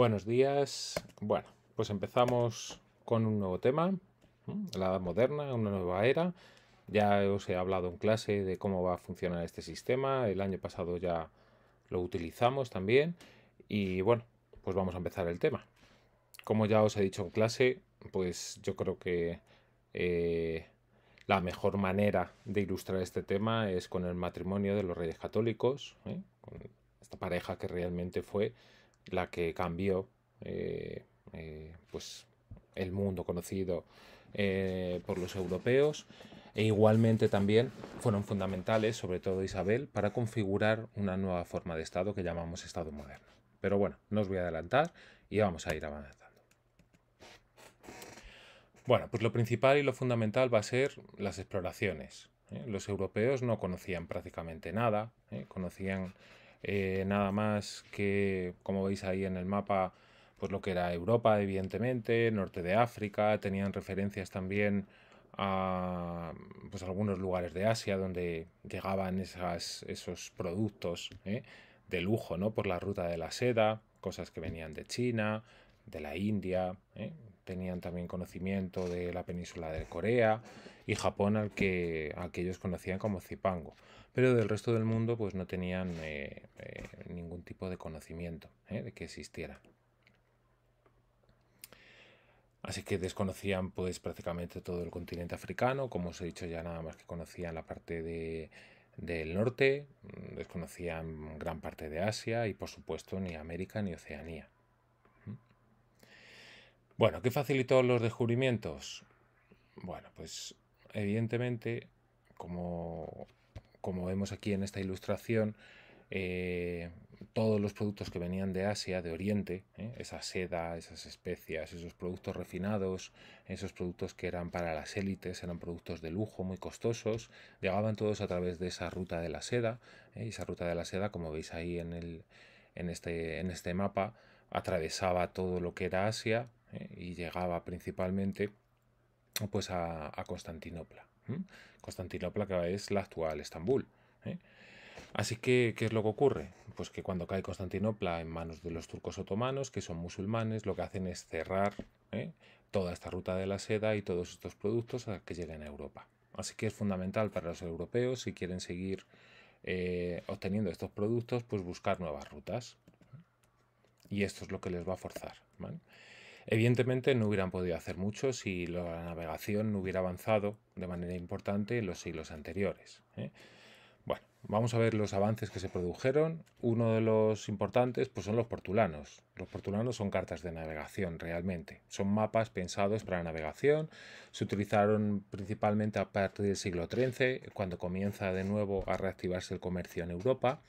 Buenos días. Bueno, pues empezamos con un nuevo tema, la edad moderna, una nueva era. Ya os he hablado en clase de cómo va a funcionar este sistema. El año pasado ya lo utilizamos también. Y bueno, pues vamos a empezar el tema. Como ya os he dicho en clase, pues yo creo que eh, la mejor manera de ilustrar este tema es con el matrimonio de los reyes católicos, ¿eh? con esta pareja que realmente fue la que cambió eh, eh, pues el mundo conocido eh, por los europeos e igualmente también fueron fundamentales, sobre todo Isabel, para configurar una nueva forma de Estado que llamamos Estado moderno. Pero bueno, no os voy a adelantar y vamos a ir avanzando. Bueno, pues lo principal y lo fundamental va a ser las exploraciones. Los europeos no conocían prácticamente nada, conocían eh, nada más que, como veis ahí en el mapa, pues lo que era Europa, evidentemente, norte de África, tenían referencias también a pues, algunos lugares de Asia donde llegaban esas, esos productos ¿eh? de lujo, ¿no? Por la ruta de la seda, cosas que venían de China, de la India, ¿eh? tenían también conocimiento de la península de Corea y Japón al que, aquellos conocían como Zipango. Pero del resto del mundo pues no tenían eh, eh, ningún tipo de conocimiento ¿eh? de que existiera. Así que desconocían pues prácticamente todo el continente africano, como os he dicho ya nada más que conocían la parte del norte, mm, desconocían gran parte de Asia y por supuesto ni América ni Oceanía. Bueno, ¿qué facilitó los descubrimientos? Bueno, pues evidentemente, como, como vemos aquí en esta ilustración, eh, todos los productos que venían de Asia, de Oriente, ¿eh? esa seda, esas especias, esos productos refinados, esos productos que eran para las élites, eran productos de lujo muy costosos, llegaban todos a través de esa ruta de la seda, ¿eh? esa ruta de la seda, como veis ahí en, el, en, este, en este mapa, atravesaba todo lo que era Asia y llegaba principalmente pues a, Constantinopla. Constantinopla que es la actual Estambul. ¿eh? Así que, ¿qué es lo que ocurre? Pues que cuando cae Constantinopla en manos de los turcos otomanos, que son musulmanes, lo que hacen es cerrar ¿eh? toda esta ruta de la seda y todos estos productos a que lleguen a Europa. Así que es fundamental para los europeos, si quieren seguir eh, obteniendo estos productos, pues buscar nuevas rutas. Y esto es lo que les va a forzar. Evidentemente no hubieran podido hacer mucho si la navegación no hubiera avanzado de manera importante en los siglos anteriores. ¿eh? Bueno, vamos a ver los avances que se produjeron. Uno de los importantes pues, son los portulanos. Los portulanos son cartas de navegación realmente. Son mapas pensados para la navegación. Se utilizaron principalmente a partir del siglo XIII, cuando comienza de nuevo a reactivarse el comercio en Europa.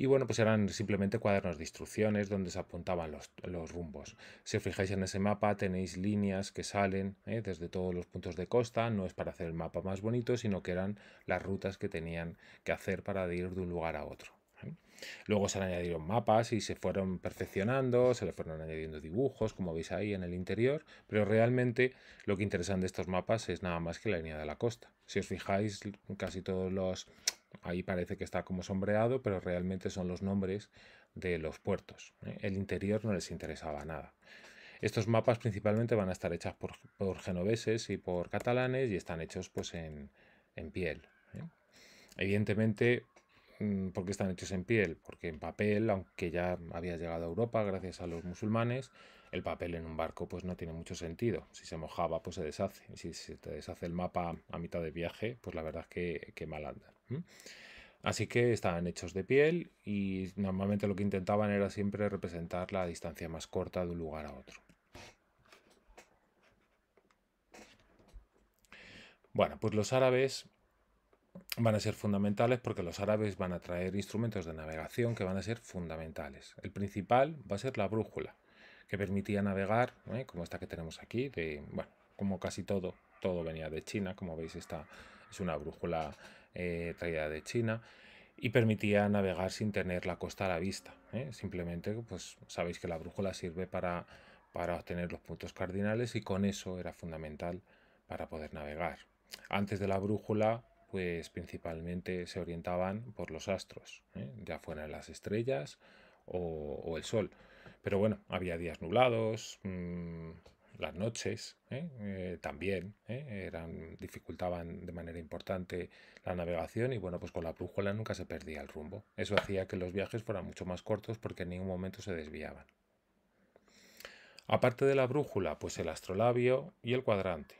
Y bueno, pues eran simplemente cuadernos de instrucciones donde se apuntaban los, rumbos. Si os fijáis en ese mapa tenéis líneas que salen ¿eh? desde todos los puntos de costa. No es para hacer el mapa más bonito, sino que eran las rutas que tenían que hacer para ir de un lugar a otro. ¿eh? Luego se le añadieron mapas y se fueron perfeccionando, se le fueron añadiendo dibujos, como veis ahí en el interior, pero realmente lo que interesan de estos mapas es nada más que la línea de la costa. Si os fijáis, casi todos los ahí parece que está como sombreado, pero realmente son los nombres de los puertos. ¿eh? El interior no les interesaba nada. Estos mapas principalmente van a estar hechos por, genoveses y por catalanes y están hechos pues en, piel. ¿eh? Evidentemente, mm, ¿por qué están hechos en piel? Porque en papel, aunque ya había llegado a Europa gracias a los musulmanes, el papel en un barco pues no tiene mucho sentido. Si se mojaba, pues se deshace. si se deshace el mapa a mitad de viaje, pues la verdad es que, que mal anda. Así que estaban hechos de piel y normalmente lo que intentaban era siempre representar la distancia más corta de un lugar a otro. Bueno, pues los árabes van a ser fundamentales porque los árabes van a traer instrumentos de navegación que van a ser fundamentales. El principal va a ser la brújula, que permitía navegar, ¿eh? como esta que tenemos aquí, bueno, como casi todo, todo venía de China, como veis, esta es una brújula eh, traída de China y permitía navegar sin tener la costa a la vista. ¿eh? Simplemente, pues sabéis que la brújula sirve para, para obtener los puntos cardinales y con eso era fundamental para poder navegar. Antes de la brújula, pues principalmente se orientaban por los astros, ¿eh? ya fueran las estrellas o, el sol. Pero bueno, había días nublados, mm, las noches ¿eh? Eh, también ¿eh? Eran, dificultaban de manera importante la navegación y bueno, pues con la brújula nunca se perdía el rumbo. Eso hacía que los viajes fueran mucho más cortos porque en ningún momento se desviaban. Aparte de la brújula, pues el astrolabio y el cuadrante,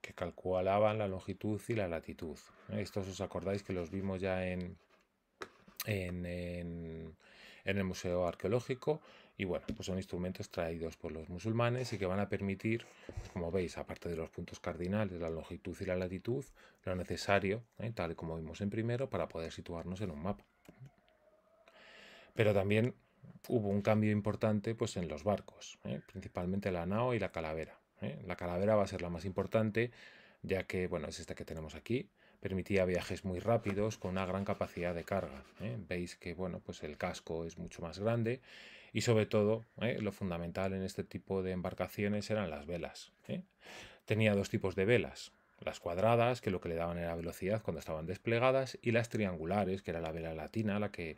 que calculaban la longitud y la latitud. Estos os acordáis que los vimos ya en, en, en el Museo Arqueológico y bueno, pues son instrumentos traídos por los musulmanes y que van a permitir, pues como veis, aparte de los puntos cardinales, la longitud y la latitud, lo necesario, ¿eh? tal tal como vimos en primero, para poder situarnos en un mapa. Pero también hubo un cambio importante pues, en los barcos, ¿eh? principalmente la nao y la calavera. ¿eh? La calavera va a ser la más importante, ya que bueno, es esta que tenemos aquí, permitía viajes muy rápidos con una gran capacidad de carga. Veis que bueno, pues el casco es mucho más grande y sobre todo, ¿eh? lo fundamental en este tipo de embarcaciones eran las velas. ¿eh? Tenía dos tipos de velas. Las cuadradas, que lo que le daban era velocidad cuando estaban desplegadas, y las triangulares, que era la vela latina, la que,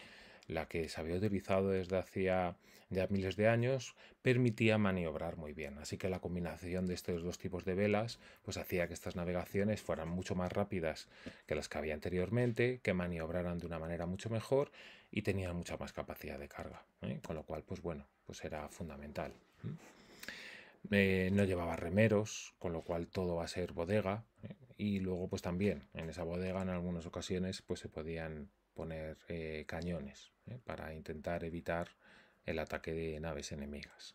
la que se había utilizado desde hacía ya miles de años, permitía maniobrar muy bien. Así que la combinación de estos dos tipos de velas, pues hacía que estas navegaciones fueran mucho más rápidas que las que había anteriormente, que maniobraran de una manera mucho mejor y tenía mucha más capacidad de carga, ¿eh? con lo cual, pues bueno, pues era fundamental. ¿eh? Eh, no llevaba remeros, con lo cual todo va a ser bodega y luego pues también en esa bodega en algunas ocasiones pues se podían poner cañones para intentar evitar el ataque de naves enemigas.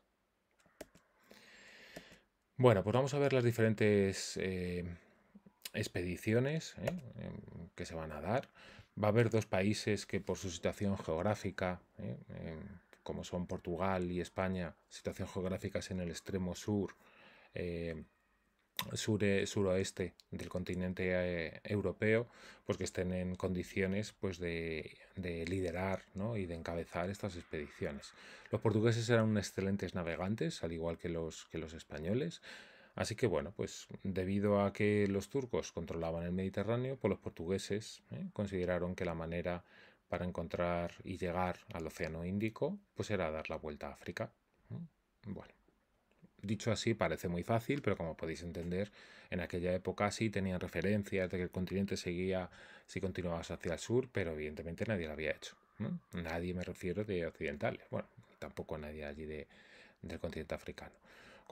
Bueno, pues vamos a ver las diferentes expediciones em, que se van a dar va a haber dos países que por su situación geográfica, ¿eh? como son Portugal y España, situación geográficas en el extremo sur, eh, sur suroeste del continente eh, europeo, pues que estén en condiciones pues, de, liderar y de encabezar estas expediciones. Los portugueses eran excelentes navegantes, al igual que los españoles, Así que bueno, pues debido a que los turcos controlaban el Mediterráneo, pues los portugueses ¿eh? consideraron que la manera para encontrar y llegar al Océano Índico, pues era dar la vuelta a África. Bueno, dicho así parece muy fácil, pero como podéis entender, en aquella época sí tenían referencias de que el continente seguía si continuabas hacia el sur, pero evidentemente nadie lo había hecho. Nadie me refiero de occidentales, bueno, tampoco nadie allí del continente africano.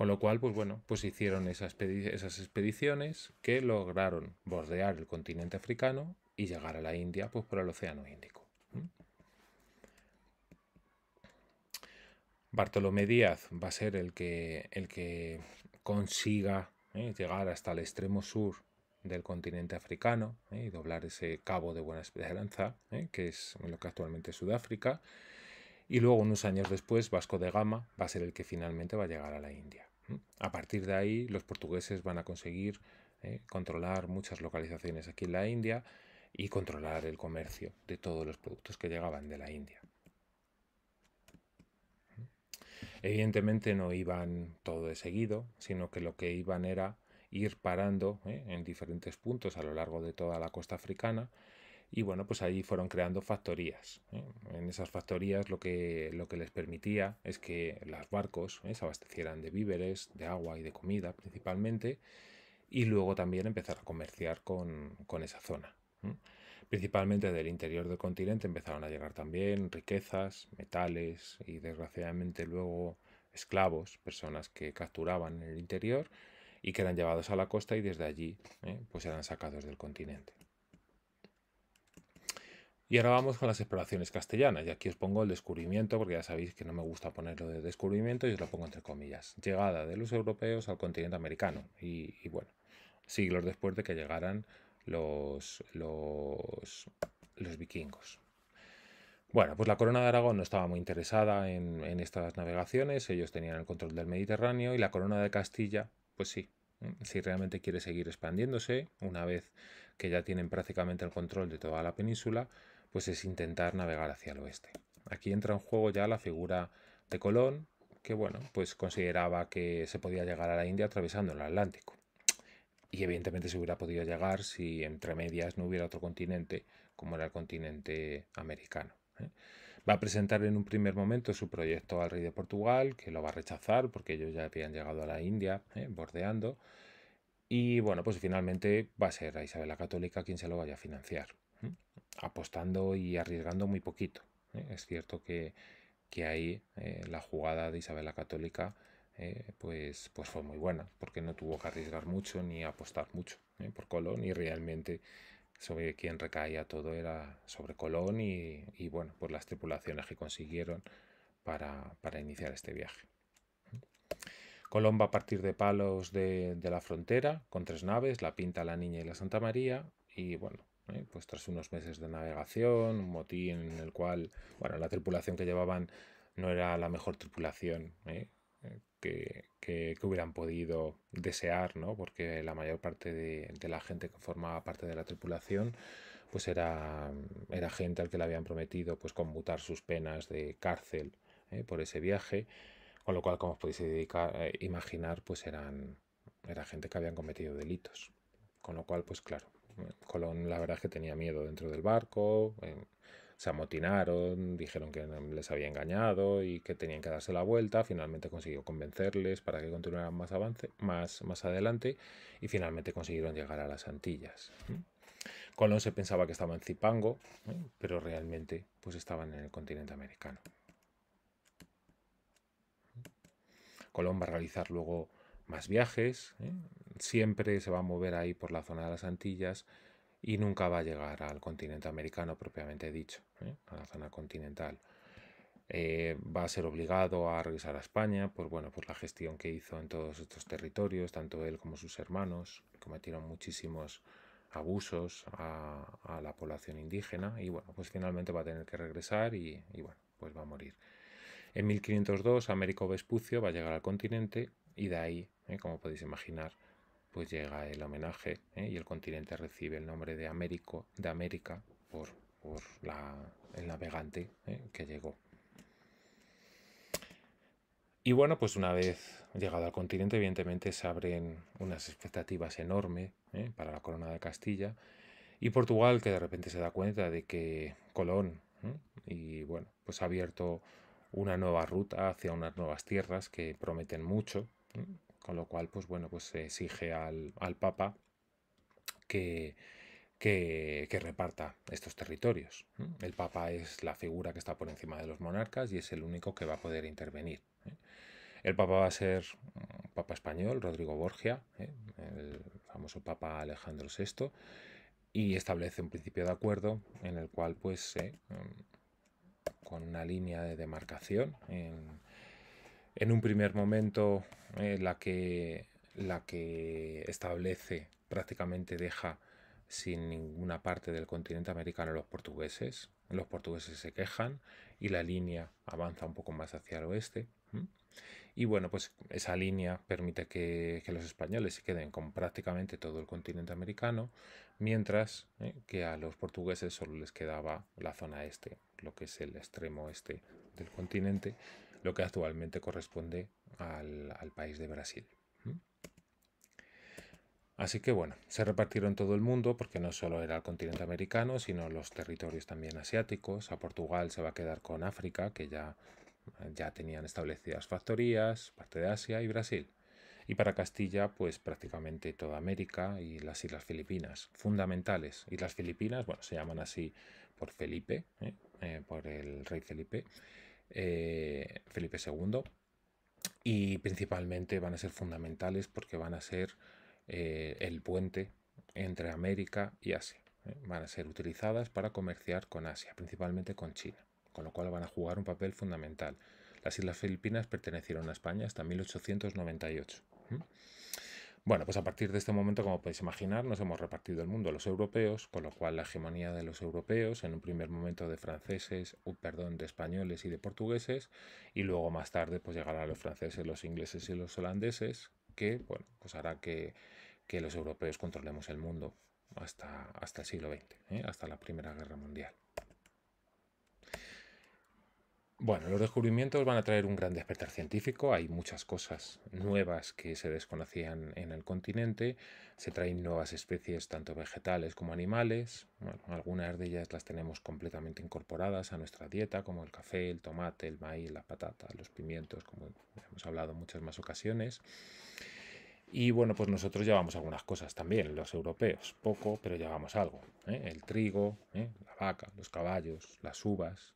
Con lo cual, pues bueno, pues hicieron esas, expediciones que lograron bordear el continente africano y llegar a la India pues por el Océano Índico. Bartolomé Díaz va a ser el que, el que consiga ¿eh? llegar hasta el extremo sur del continente africano ¿eh? y doblar ese cabo de Buena Esperanza, ¿eh? que es lo que actualmente es Sudáfrica. Y luego, unos años después, Vasco de Gama va a ser el que finalmente va a llegar a la India. A partir de ahí, los portugueses van a conseguir eh, controlar muchas localizaciones aquí en la India y controlar el comercio de todos los productos que llegaban de la India. Evidentemente no iban todo de seguido, sino que lo que iban era ir parando eh, en diferentes puntos a lo largo de toda la costa africana y bueno, pues ahí fueron creando factorías. ¿eh? En esas factorías lo que, lo que les permitía es que los barcos ¿eh? se abastecieran de víveres, de agua y de comida principalmente, y luego también empezar a comerciar con, esa zona. ¿eh? Principalmente del interior del continente empezaron a llegar también riquezas, metales y desgraciadamente luego esclavos, personas que capturaban en el interior y que eran llevados a la costa y desde allí pues eran sacados del continente. Y ahora vamos con las exploraciones castellanas. Y aquí os pongo el descubrimiento, porque ya sabéis que no me gusta ponerlo de descubrimiento y os lo pongo entre comillas. Llegada de los europeos al continente americano. Y, bueno, siglos después de que llegaran los, los, vikingos. Bueno, pues la corona de Aragón no estaba muy interesada en, estas navegaciones, ellos tenían el control del Mediterráneo y la corona de Castilla, pues sí, ¿eh? si realmente quiere seguir expandiéndose, una vez que ya tienen prácticamente el control de toda la península, pues es intentar navegar hacia el oeste. Aquí entra en juego ya la figura de Colón, que bueno, pues consideraba que se podía llegar a la India atravesando el Atlántico. Y evidentemente se hubiera podido llegar si entre medias no hubiera otro continente como era el continente americano. ¿eh? Va a presentar en un primer momento su proyecto al rey de Portugal, que lo va a rechazar porque ellos ya habían llegado a la India, ¿eh? bordeando. Y bueno, pues finalmente va a ser a Isabel la Católica quien se lo vaya a financiar apostando y arriesgando muy poquito. ¿eh? Es cierto que, ahí eh, la jugada de Isabel la Católica eh, pues, pues fue muy buena, porque no tuvo que arriesgar mucho ni apostar mucho por Colón y realmente sobre quien recaía todo era sobre Colón y, y bueno, pues las tripulaciones que consiguieron para, iniciar este viaje. Colón va a partir de palos de, de, la frontera con tres naves, la Pinta, la Niña y la Santa María y bueno, ¿eh? Pues tras unos meses de navegación, un motín en el cual, bueno, la tripulación que llevaban no era la mejor tripulación ¿eh? Eh, que, que, hubieran podido desear, ¿no? Porque la mayor parte de, la gente que formaba parte de la tripulación, pues era, era gente al que le habían prometido pues conmutar sus penas de cárcel por ese viaje, con lo cual, como os podéis dedicar, imaginar, pues eran era gente que habían cometido delitos. Con lo cual, pues claro, Colón la verdad es que tenía miedo dentro del barco, eh, se amotinaron, dijeron que les había engañado y que tenían que darse la vuelta, finalmente consiguió convencerles para que continuaran más, avance, más, más adelante y finalmente consiguieron llegar a las Antillas. Colón se pensaba que estaba en Cipango, pero realmente pues estaban en el continente americano. Colón va a realizar luego más viajes, ¿eh? siempre se va a mover ahí por la zona de las Antillas y nunca va a llegar al continente americano propiamente dicho, ¿eh? a la zona continental. Eh, va a ser obligado a regresar a España por, bueno, por la gestión que hizo en todos estos territorios, tanto él como sus hermanos, cometieron muchísimos abusos a, la población indígena y bueno, pues finalmente va a tener que regresar y, bueno, pues va a morir. En 1502 Américo Vespucio va a llegar al continente y de ahí, eh, como podéis imaginar, pues llega el homenaje eh, y el continente recibe el nombre de, Américo, de América por, el navegante eh, que llegó. Y bueno, pues una vez llegado al continente, evidentemente se abren unas expectativas enormes para la corona de Castilla y Portugal, que de repente se da cuenta de que Colón y bueno, pues ha abierto una nueva ruta hacia unas nuevas tierras que prometen mucho con lo cual, pues bueno, pues se exige al, Papa que, que, reparta estos territorios. El Papa es la figura que está por encima de los monarcas y es el único que va a poder intervenir. ¿eh? El Papa va a ser Papa español, Rodrigo Borgia, ¿eh? el famoso Papa Alejandro VI, y establece un principio de acuerdo en el cual, pues, eh, con una línea de demarcación en, en un primer momento eh, la, que, la que establece, prácticamente deja sin ninguna parte del continente americano los portugueses. Los portugueses se quejan y la línea avanza un poco más hacia el oeste. Y bueno, pues esa línea permite que, los españoles se queden con prácticamente todo el continente americano, mientras ¿eh? que a los portugueses solo les quedaba la zona este, lo que es el extremo este del continente, lo que actualmente corresponde al, país de Brasil. Así que bueno, se repartieron todo el mundo porque no solo era el continente americano, sino los territorios también asiáticos. A Portugal se va a quedar con África, que ya, ya tenían establecidas factorías, parte de Asia y Brasil. Y para Castilla, pues prácticamente toda América y las Islas Filipinas, fundamentales. Islas Filipinas, bueno, se llaman así por Felipe, ¿eh? Eh, por el rey Felipe. Eh, Felipe II. Y principalmente van a ser fundamentales porque van a ser eh, el puente entre América y Asia. ¿eh? Van a ser utilizadas para comerciar con Asia, principalmente con China, con lo cual van a jugar un papel fundamental. Las Islas Filipinas pertenecieron a España hasta 1898. Bueno, pues a partir de este momento, como podéis imaginar, nos hemos repartido el mundo a los europeos, con lo cual la hegemonía de los europeos, en un primer momento de franceses, perdón, de españoles y de portugueses, y luego más tarde pues llegarán los franceses, los ingleses y los holandeses, que, bueno, pues hará que, los europeos controlemos el mundo hasta, hasta el siglo XX, ¿eh? hasta la Primera Guerra Mundial. Bueno, los descubrimientos van a traer un gran despertar científico. Hay muchas cosas nuevas que se desconocían en el continente. Se traen nuevas especies, tanto vegetales como animales. Bueno, algunas de ellas las tenemos completamente incorporadas a nuestra dieta, como el café, el tomate, el maíz, la patata, los pimientos, como hemos hablado en muchas más ocasiones. Y bueno, pues nosotros llevamos algunas cosas también, los europeos. Poco, pero llevamos algo. ¿eh? El trigo, ¿eh? la vaca, los caballos, las uvas,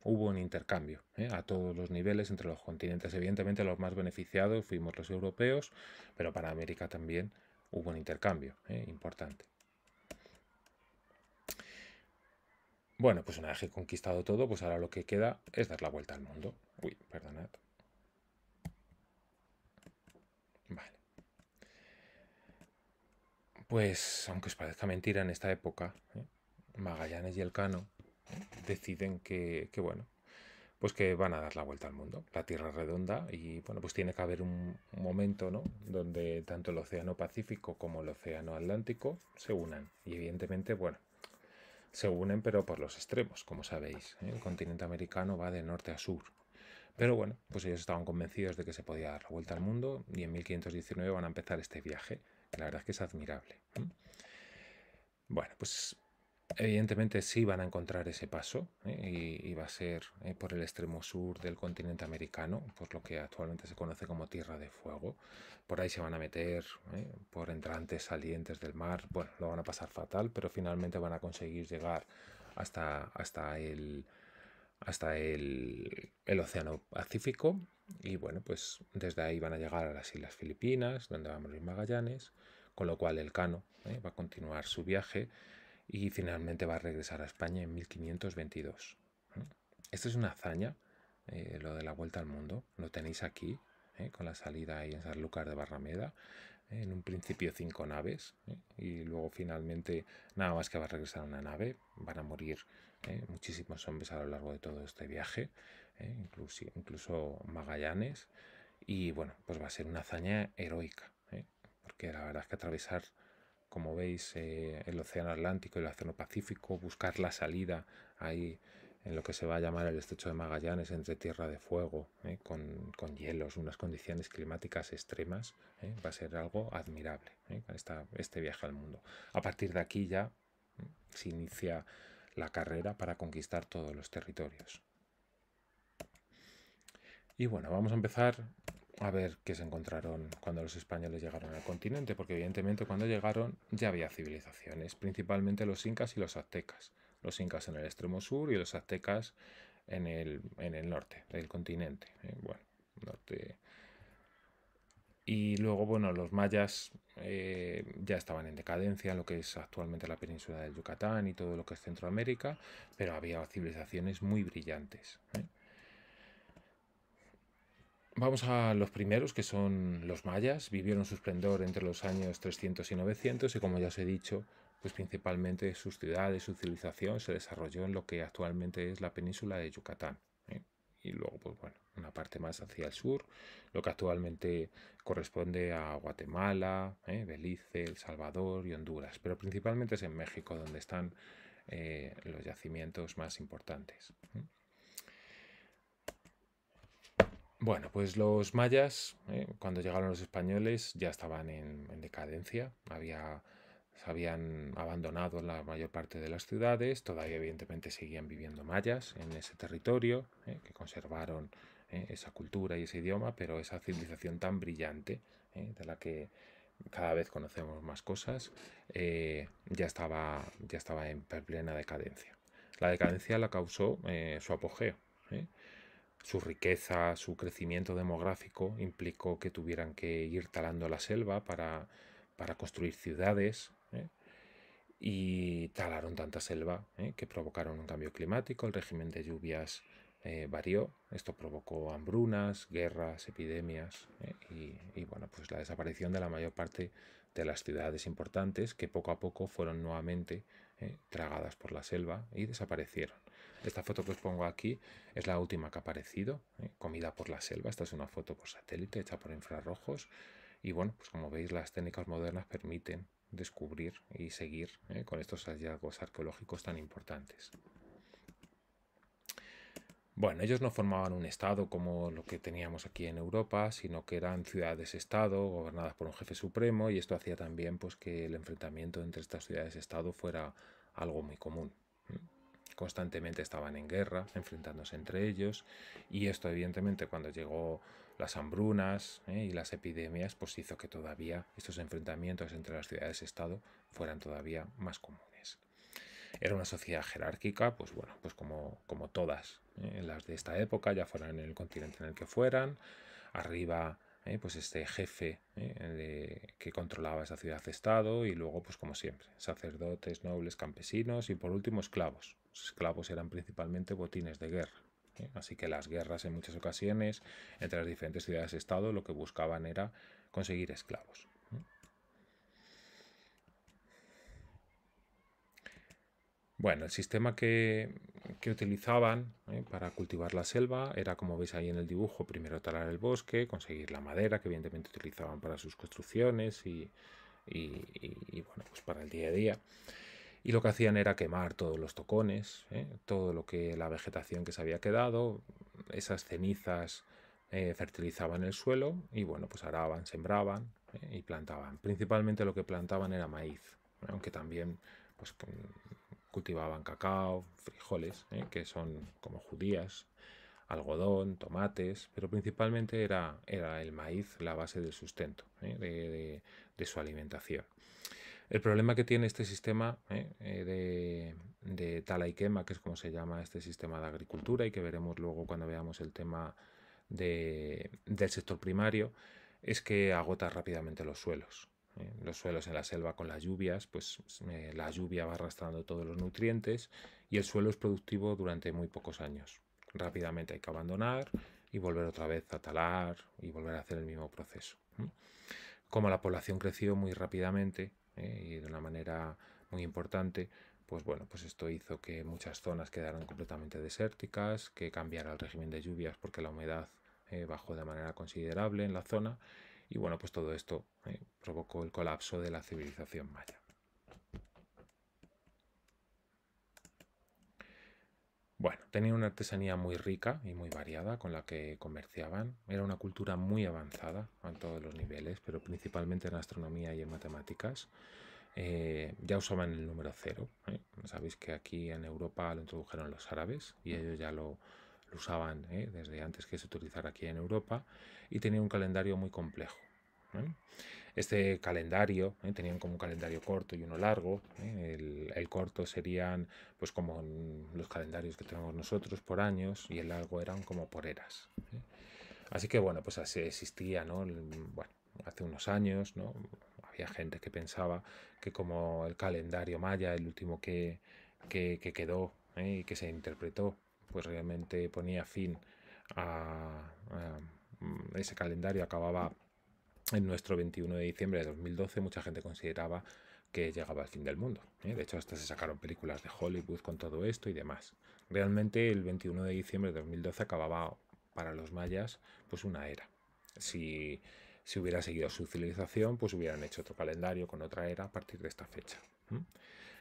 hubo un intercambio ¿eh? a todos los niveles entre los continentes. Evidentemente los más beneficiados fuimos los europeos, pero para América también hubo un intercambio ¿eh? importante. Bueno, pues una vez que he conquistado todo, pues ahora lo que queda es dar la vuelta al mundo. Uy, perdonad. Vale. Pues, aunque os parezca mentira, en esta época, ¿eh? Magallanes y Elcano deciden que, bueno, pues que van a dar la vuelta al mundo. La Tierra redonda y bueno, pues tiene que haber un momento, ¿no? Donde tanto el Océano Pacífico como el Océano Atlántico se unan. Y evidentemente, bueno, se unen pero por los extremos, como sabéis. ¿eh? El continente americano va de norte a sur. Pero bueno, pues ellos estaban convencidos de que se podía dar la vuelta al mundo y en 1519 van a empezar este viaje. La verdad es que es admirable. Bueno, pues Evidentemente sí van a encontrar ese paso ¿eh? y, va a ser eh, por el extremo sur del continente americano, por lo que actualmente se conoce como Tierra de Fuego. Por ahí se van a meter, ¿eh? por entrantes salientes del mar. Bueno, lo van a pasar fatal, pero finalmente van a conseguir llegar hasta, hasta el hasta el, el, Océano Pacífico y bueno, pues desde ahí van a llegar a las Islas Filipinas, donde vamos a morir Magallanes, con lo cual el Cano va a continuar su viaje y finalmente va a regresar a España en 1522. ¿Mm? esto es una hazaña, eh, lo de la vuelta al mundo, lo tenéis aquí, ¿eh? con la salida ahí en Sanlúcar de Barrameda, en un principio cinco naves, ¿eh? y luego finalmente nada más que va a regresar una nave, van a morir muchísimos hombres a lo largo de todo este viaje, incluso, incluso Magallanes, y bueno, pues va a ser una hazaña heroica, porque la verdad es que atravesar como veis, eh, el Océano Atlántico y el Océano Pacífico, buscar la salida ahí en lo que se va a llamar el estrecho de Magallanes entre Tierra de Fuego, eh, con, hielos, unas condiciones climáticas extremas, eh, va a ser algo admirable Esta, este viaje al mundo. A partir de aquí ya mm, se inicia la carrera para conquistar todos los territorios. Y bueno, vamos a empezar a ver qué se encontraron cuando los españoles llegaron al continente, porque evidentemente cuando llegaron ya había civilizaciones, principalmente los incas y los aztecas. Los incas en el extremo sur y los aztecas en el, en el norte del continente. ¿eh? bueno, norte. Y luego, bueno, los mayas eh, ya estaban en decadencia en lo que es actualmente la península del Yucatán y todo lo que es Centroamérica, pero había civilizaciones muy brillantes. ¿eh? Vamos a los primeros, que son los mayas. Vivieron su esplendor entre los años 300 y 900 y como ya os he dicho, pues principalmente sus ciudades, su civilización se desarrolló en lo que actualmente es la península de Yucatán. ¿eh? Y luego, pues bueno, una parte más hacia el sur, lo que actualmente corresponde a Guatemala, ¿eh? Belice, El Salvador y Honduras. Pero principalmente es en México donde están eh, los yacimientos más importantes. Bueno, pues los mayas, eh, cuando llegaron los españoles, ya estaban en, decadencia. se habían abandonado la mayor parte de las ciudades. Todavía, evidentemente, seguían viviendo mayas en ese territorio, eh, que conservaron eh, esa cultura y ese idioma, pero esa civilización tan brillante, de la que cada vez conocemos más cosas, ya, estaba, ya estaba en plena decadencia. La decadencia la causó su apogeo. ¿Eh? Su riqueza, su crecimiento demográfico implicó que tuvieran que ir talando la selva para, construir ciudades. ¿eh? Y talaron tanta selva ¿eh? que provocaron un cambio climático, el régimen de lluvias eh, varió, esto provocó hambrunas, guerras, epidemias y, bueno, pues la desaparición de la mayor parte de las ciudades importantes que poco a poco fueron nuevamente tragadas por la selva y desaparecieron. Esta foto que os pongo aquí es la última que ha aparecido, ¿eh? Comida por la selva. Esta es una foto por satélite hecha por infrarrojos. Y bueno, pues como veis, las técnicas modernas permiten descubrir y seguir ¿eh? con estos hallazgos arqueológicos tan importantes. Bueno, ellos no formaban un Estado como lo que teníamos aquí en Europa, sino que eran ciudades-Estado gobernadas por un jefe supremo y esto hacía también pues, que el enfrentamiento entre estas ciudades-Estado fuera algo muy común. ¿eh? constantemente estaban en guerra, enfrentándose entre ellos, y esto evidentemente cuando llegó las hambrunas ¿eh? y las epidemias, pues hizo que todavía estos enfrentamientos entre las ciudades-estado fueran todavía más comunes. Era una sociedad jerárquica, pues bueno, pues como, como todas ¿eh? las de esta época, ya fueran en el continente en el que fueran, arriba ¿eh? pues este jefe que controlaba esa ciudad-estado y luego, pues como siempre, sacerdotes, nobles, campesinos y por último esclavos, los esclavos eran principalmente botines de guerra. ¿eh? Así que las guerras en muchas ocasiones entre las diferentes ciudades-estado de lo que buscaban era conseguir esclavos. ¿eh? Bueno, el sistema que, utilizaban ¿eh? para cultivar la selva era, como veis ahí en el dibujo, primero talar el bosque, conseguir la madera que evidentemente utilizaban para sus construcciones y, bueno, pues para el día a día y lo que hacían era quemar todos los tocones, ¿eh? todo lo que la vegetación que se había quedado, esas cenizas eh, fertilizaban el suelo y bueno, pues araban, sembraban ¿eh? y plantaban. Principalmente lo que plantaban era maíz, aunque también pues, cultivaban cacao, frijoles, ¿eh? que son como judías, algodón, tomates, pero principalmente era, era el maíz la base del sustento, de su alimentación. El problema que tiene este sistema ¿eh? Eh, de, tala y quema, que es como se llama este sistema de agricultura y que veremos luego cuando veamos el tema del sector primario, es que agota rápidamente los suelos. ¿eh? Los suelos en la selva con las lluvias, pues la lluvia va arrastrando todos los nutrientes y el suelo es productivo durante muy pocos años. Rápidamente hay que abandonar y volver otra vez a talar y volver a hacer el mismo proceso. Como la población creció muy rápidamente, eh, y de una manera muy importante, pues bueno, pues esto hizo que muchas zonas quedaran completamente desérticas, que cambiara el régimen de lluvias porque la humedad eh, bajó de manera considerable en la zona y bueno, pues todo esto eh, provocó el colapso de la civilización maya. Bueno, tenían una artesanía muy rica y muy variada con la que comerciaban. Era una cultura muy avanzada en todos los niveles, pero principalmente en astronomía y en matemáticas. Eh, ya usaban el número cero. ¿eh? Sabéis que aquí en Europa lo introdujeron los árabes y ellos ya lo, usaban ¿eh? desde antes que se utilizara aquí en Europa y tenían un calendario muy complejo. Este calendario, ¿eh? tenían como un calendario corto y uno largo. ¿eh? El, corto serían pues como los calendarios que tenemos nosotros por años y el largo eran como por eras. ¿eh? Así que bueno, pues así existía, ¿no? Bueno, hace unos años, ¿no? Había gente que pensaba que como el calendario maya, el último que, quedó y que se interpretó, pues realmente ponía fin a mm, ese calendario, acababa en nuestro 21 de diciembre de 2012 mucha gente consideraba que llegaba el fin del mundo. ¿eh? De hecho, hasta se sacaron películas de Hollywood con todo esto y demás. Realmente el 21 de diciembre de 2012 acababa para los mayas pues una era. Si, si hubiera seguido su civilización, pues hubieran hecho otro calendario con otra era a partir de esta fecha.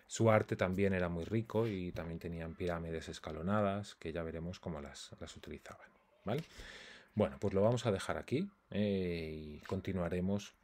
Su arte también era muy rico y también tenían pirámides escalonadas, que ya veremos cómo las, utilizaban. ¿Vale? Bueno, pues lo vamos a dejar aquí eh, y continuaremos